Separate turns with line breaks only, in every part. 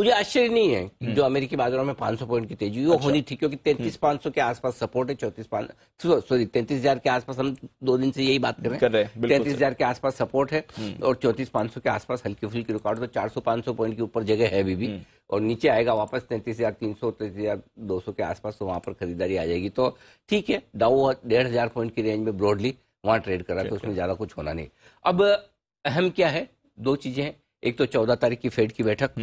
मुझे आश्चर्य नहीं है हम्म। जो अमेरिकी बाजारों में 500 पॉइंट की तेजी हुई अच्छा। होनी थी क्योंकि तैतीस हम्म। पांच सौ के आसपास सपोर्ट है चौतीस सॉरी तैतीस हजार के आसपास हम दो दिन से यही बात कर रहे हैं तैतीस हजार के आसपास सपोर्ट है हम्म। और चौतीस पांच सौ के आसपास हल्की फुल्की रिकॉर्ड तो चार सौ पांच सौ पॉइंट के ऊपर जगह है अभी भी और नीचे आएगा वापस तैतीस हजार तीन सौ तैतीस हजार दो सौ के आसपास तो वहां पर खरीदारी आ जाएगी तो ठीक है डाउ डेढ़ हजार पॉइंट की रेंज में ब्रॉडली वहां ट्रेड करा तो उसमें ज्यादा कुछ होना नहीं अब अहम क्या है दो चीजें हैं एक तो चौदह तारीख की फेड की बैठक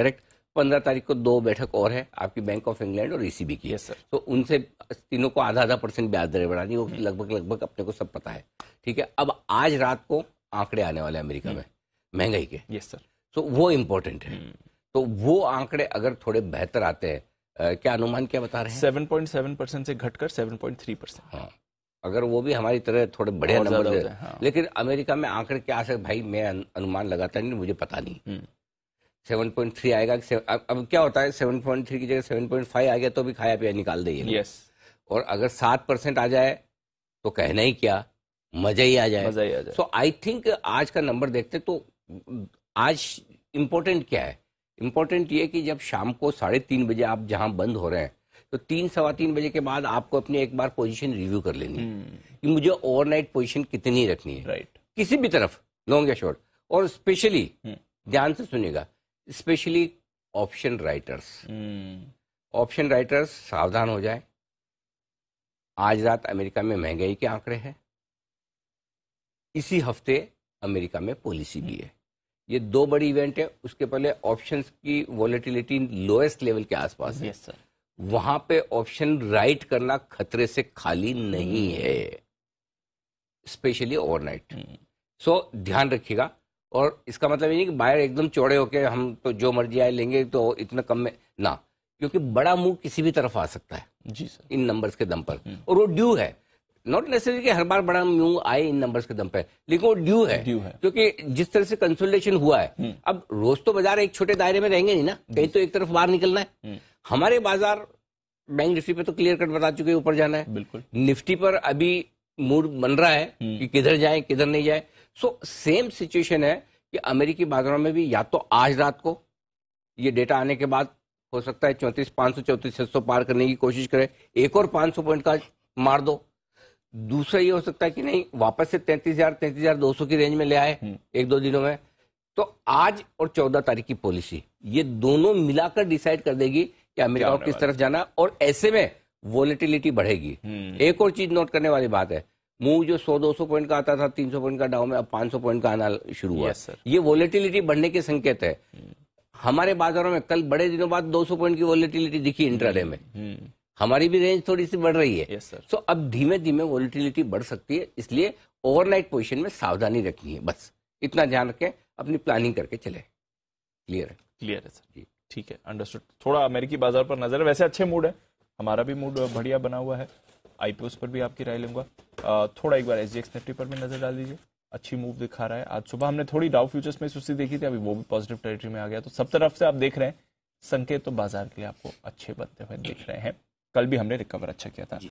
करेक्ट पंद्रह तारीख को दो बैठक और है आपकी बैंक ऑफ इंग्लैंड और ईसीबी की yes, sir. तो उनसे तीनों को आधा आधा परसेंट ब्याज दरें बढ़ानी वो हम्म। लगभग लगभग अपने को सब पता है ठीक है अब आज रात को आंकड़े आने वाले अमेरिका हम्म। में महंगाई के यस सर तो वो इम्पोर्टेंट है हम्म। तो वो आंकड़े अगर थोड़े बेहतर आते हैं क्या अनुमान क्या बता रहे हैं सेवन पॉइंट सेवन परसेंट से घटकर सेवन पॉइंट थ्री परसेंट हाँ अगर वो भी हमारी तरह थोड़े बढ़िया नंबर दे हाँ। लेकिन अमेरिका में आंकड़े क्या है भाई मैं अनुमान लगाता नहीं मुझे पता नहीं सेवन पॉइंट थ्री आएगा कि अब, अब क्या होता है सेवन पॉइंट थ्री की जगह सेवन पॉइंट फाइव आ गया तो भी खाया पिया निकाल देगा yes. और अगर सात परसेंट आ जाए तो कहना ही क्या मजा ही आ जाए मजा ही आ जाए सो आई थिंक आज का नंबर देखते तो आज इम्पोर्टेंट क्या है इम्पोर्टेंट ये कि जब शाम को साढ़े तीन बजे आप जहां बंद हो रहे हैं तो तीन सवा तीन बजे के बाद आपको अपनी एक बार पोजीशन रिव्यू कर लेनी है हम्म। कि मुझे ओवरनाइट पोजीशन कितनी रखनी है राइट right. किसी भी तरफ लॉन्ग या शॉर्ट और स्पेशली हम्म। ध्यान से सुनेगा specially option writers option writers सावधान हो जाए आज रात अमेरिका में महंगाई के आंकड़े हैं इसी हफ्ते अमेरिका में पॉलिसी भी है ये दो बड़ी इवेंट है उसके पहले ऑप्शंस की वॉलिटिलिटी लोएस्ट लेवल के आसपास है yes, वहां पे ऑप्शन राइट करना खतरे से खाली नहीं hmm. है स्पेशली ओवरनाइट सो ध्यान रखिएगा और इसका मतलब ये नहीं कि बायर एकदम चौड़े होके हम तो जो मर्जी आए लेंगे तो इतना कम में ना क्योंकि बड़ा मुंह किसी भी तरफ आ सकता है जी सर इन नंबर्स के दम पर हम्म। और वो ड्यू है नॉट नेसेसरी कि हर बार बड़ा मुंह आए इन नंबर्स के दम पर लेकिन वो ड्यू है क्योंकि जिस तरह से कंसोलिडेशन हुआ है हम्म। अब रोज तो बाजार एक छोटे दायरे में रहेंगे नहीं ना कहीं तो एक तरफ बाहर निकलना है हम्म। हमारे बाजार बैंक निफ्टी पे तो क्लियर कट बता चुके ऊपर जाना है बिल्कुल निफ्टी पर अभी मूड बन रहा है हम्म। कि किधर जाए किधर नहीं जाए सो सेम सिचुएशन है कि अमेरिकी बाजारों में भी या तो आज रात को ये डेटा आने के बाद हो सकता है चौंतीस पांच सौ चौंतीस छह सौ पार करने की कोशिश करें एक और पांच सौ पॉइंट का मार दो दूसरा ये हो सकता है कि नहीं वापस से तैंतीस हजार तैंतीस हजार दो सौ की रेंज में ले आए हम्म। एक दो दिनों में तो आज और चौदह तारीख की पॉलिसी ये दोनों मिलाकर डिसाइड कर देगी कि अमेरिका किस तरफ जाना और ऐसे में वॉलिटिलिटी बढ़ेगी हम्म। एक और चीज नोट करने वाली बात है मूव जो 100 200 पॉइंट का आता था 300 पॉइंट का डाउ में अब 500 पॉइंट का आना शुरू हुआ सर ये वोलेटिलिटी बढ़ने के संकेत है हमारे बाजारों में कल बड़े दिनों बाद 200 पॉइंट की वोलेटिलिटी दिखी इंट्राडे में हम्म, हम्म। हमारी भी रेंज थोड़ी सी बढ़ रही है सो so, अब धीमे धीमे वॉलेटिलिटी बढ़ सकती है इसलिए ओवरनाइट पोजिशन में सावधानी रखनी है बस इतना ध्यान रखें अपनी प्लानिंग करके चले क्लियर है क्लियर है सर जी ठीक है अंडरस्टूड थोड़ा अमेरिकी बाजार पर नजर वैसे अच्छे मूड है हमारा भी मूड बढ़िया बना हुआ है आईपीओ पर भी आपकी राय लूंगा थोड़ा एक बार एस डी पर भी नजर डाल दीजिए अच्छी मूव दिखा रहा है आज सुबह हमने थोड़ी डाउ फ्यूचर्स में सुस्ती देखी थी अभी वो भी पॉजिटिव टेरिटरी में आ गया तो सब तरफ से आप देख रहे हैं संकेत तो बाजार के लिए आपको अच्छे बनते हुए दिख रहे हैं कल भी हमने रिकवर अच्छा किया था